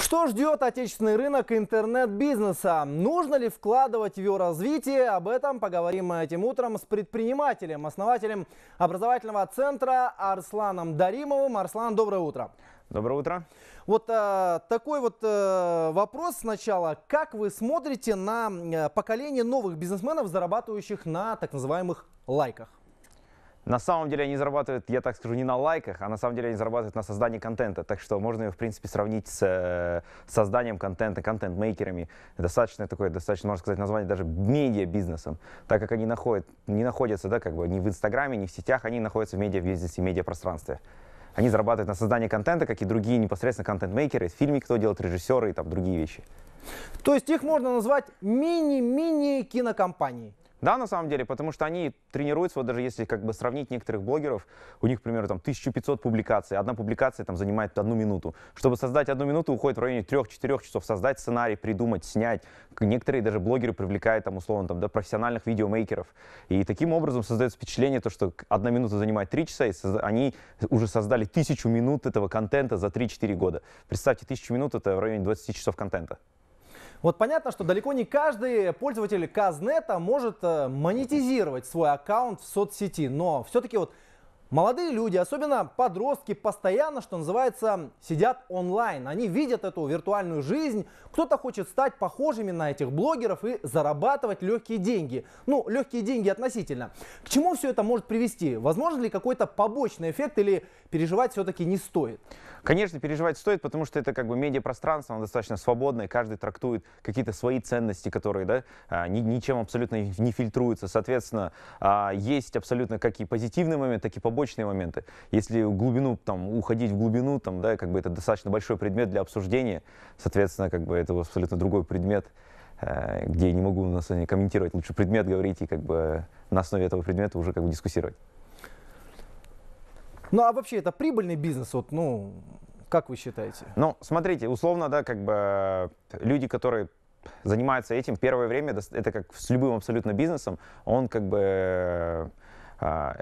Что ждет отечественный рынок интернет-бизнеса? Нужно ли вкладывать в его развитие? Об этом поговорим мы этим утром с предпринимателем, основателем образовательного центра Арсланом Даримовым. Арслан, доброе утро. Доброе утро. Вот а, такой вот а, вопрос сначала. Как вы смотрите на э, поколение новых бизнесменов, зарабатывающих на так называемых лайках? На самом деле они зарабатывают, я так скажу, не на лайках, а на самом деле они зарабатывают на создании контента. Так что можно ее, в принципе, сравнить с э, созданием контента, контент-мейкерами. Достаточно такое, достаточно, можно сказать, название даже медиа-бизнесом. Так как они находят, не находятся, да, как бы, ни в Инстаграме, ни в сетях, они находятся в медиа-бизнесе, медиа-пространстве они зарабатывают на создании контента, как и другие непосредственно контент-мейкеры, фильмы, кто делает, режиссеры и там другие вещи. То есть их можно назвать мини-мини кинокомпанией. Да, на самом деле, потому что они тренируются, вот даже если как бы сравнить некоторых блогеров, у них, к примеру, там 1500 публикаций, одна публикация там занимает одну минуту. Чтобы создать одну минуту, уходит в районе 3-4 часов создать сценарий, придумать, снять. Некоторые даже блогеры привлекают там условно там, до профессиональных видеомейкеров. И таким образом создается впечатление, то, что одна минута занимает 3 часа, и они уже создали тысячу минут этого контента за 3-4 года. Представьте, тысячу минут — это в районе 20 часов контента. Вот понятно, что далеко не каждый пользователь Казнета может э, монетизировать свой аккаунт в соцсети, но все-таки вот Молодые люди, особенно подростки, постоянно, что называется, сидят онлайн. Они видят эту виртуальную жизнь. Кто-то хочет стать похожими на этих блогеров и зарабатывать легкие деньги. Ну, легкие деньги относительно. К чему все это может привести? Возможно ли какой-то побочный эффект или переживать все-таки не стоит? Конечно, переживать стоит, потому что это как бы медиапространство, оно достаточно свободное, каждый трактует какие-то свои ценности, которые да, а, ничем абсолютно не фильтруются. Соответственно, а, есть абсолютно как и позитивные моменты, так и побочные побочные моменты. Если в глубину, там, уходить в глубину, там, да, как бы это достаточно большой предмет для обсуждения, соответственно, как бы это абсолютно другой предмет, э, где я не могу на основе комментировать, лучше предмет говорить и как бы на основе этого предмета уже как бы дискуссировать. Ну а вообще это прибыльный бизнес, вот, ну, как вы считаете? Ну, смотрите, условно, да, как бы люди, которые занимаются этим первое время, это как с любым абсолютно бизнесом, он как бы а,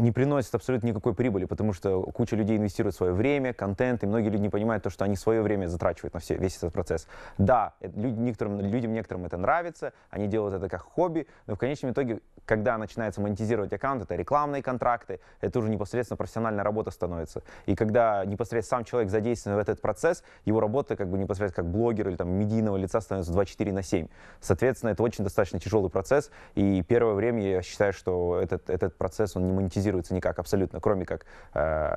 не приносит абсолютно никакой прибыли, потому что куча людей инвестирует свое время, контент, и многие люди не понимают то, что они свое время затрачивают на все, весь этот процесс. Да, э, люди, некоторым, людям некоторым это нравится, они делают это как хобби, но в конечном итоге, когда начинается монетизировать аккаунт, это рекламные контракты, это уже непосредственно профессиональная работа становится. И когда непосредственно сам человек задействован в этот процесс, его работа как бы непосредственно как блогер или там медийного лица становится 24 на 7. Соответственно, это очень достаточно тяжелый процесс, и первое время я считаю, что этот, этот процесс, он не монетизируется монетизируется никак абсолютно, кроме как э,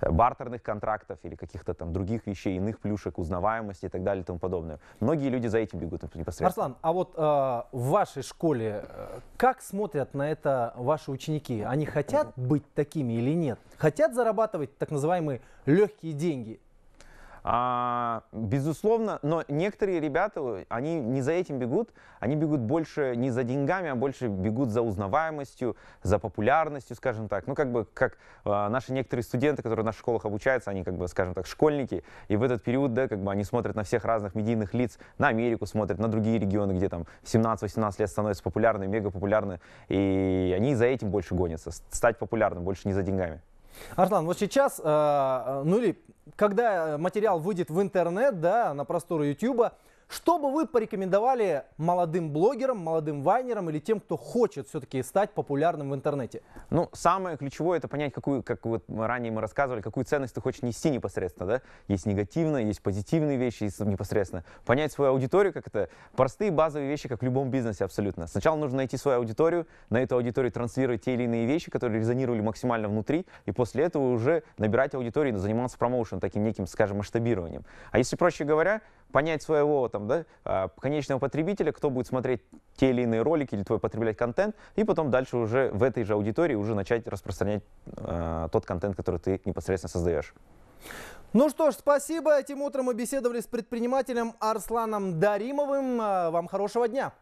бартерных контрактов или каких-то там других вещей, иных плюшек, узнаваемости и так далее и тому подобное. Многие люди за этим бегут непосредственно. Арслан, а вот э, в вашей школе э, как смотрят на это ваши ученики? Они хотят быть такими или нет? Хотят зарабатывать так называемые легкие деньги? А, безусловно, но некоторые ребята, они не за этим бегут, они бегут больше не за деньгами, а больше бегут за узнаваемостью, за популярностью, скажем так. Ну, как бы, как а, наши некоторые студенты, которые в наших школах обучаются, они, как бы, скажем так, школьники, и в этот период, да, как бы, они смотрят на всех разных медийных лиц, на Америку смотрят, на другие регионы, где там 17-18 лет становятся популярны, мега популярны, и они за этим больше гонятся, стать популярным, больше не за деньгами. Арслан, вот сейчас, э, ну или когда э, материал выйдет в интернет, да, на просторы YouTube, что бы вы порекомендовали молодым блогерам, молодым вайнерам или тем, кто хочет все-таки стать популярным в интернете? Ну, самое ключевое это понять, какую, как вот ранее мы рассказывали, какую ценность ты хочешь нести непосредственно, да? Есть негативные, есть позитивные вещи непосредственно. Понять свою аудиторию, как это простые базовые вещи, как в любом бизнесе абсолютно. Сначала нужно найти свою аудиторию, на эту аудиторию транслировать те или иные вещи, которые резонировали максимально внутри, и после этого уже набирать аудиторию, заниматься промоушеном, таким неким, скажем, масштабированием. А если проще говоря, понять своего там, да, а, конечного потребителя, кто будет смотреть те или иные ролики или твой потреблять контент, и потом дальше уже в этой же аудитории уже начать распространять э, тот контент, который ты непосредственно создаешь. Ну что ж, спасибо. Этим утром мы беседовали с предпринимателем Арсланом Даримовым. А, вам хорошего дня.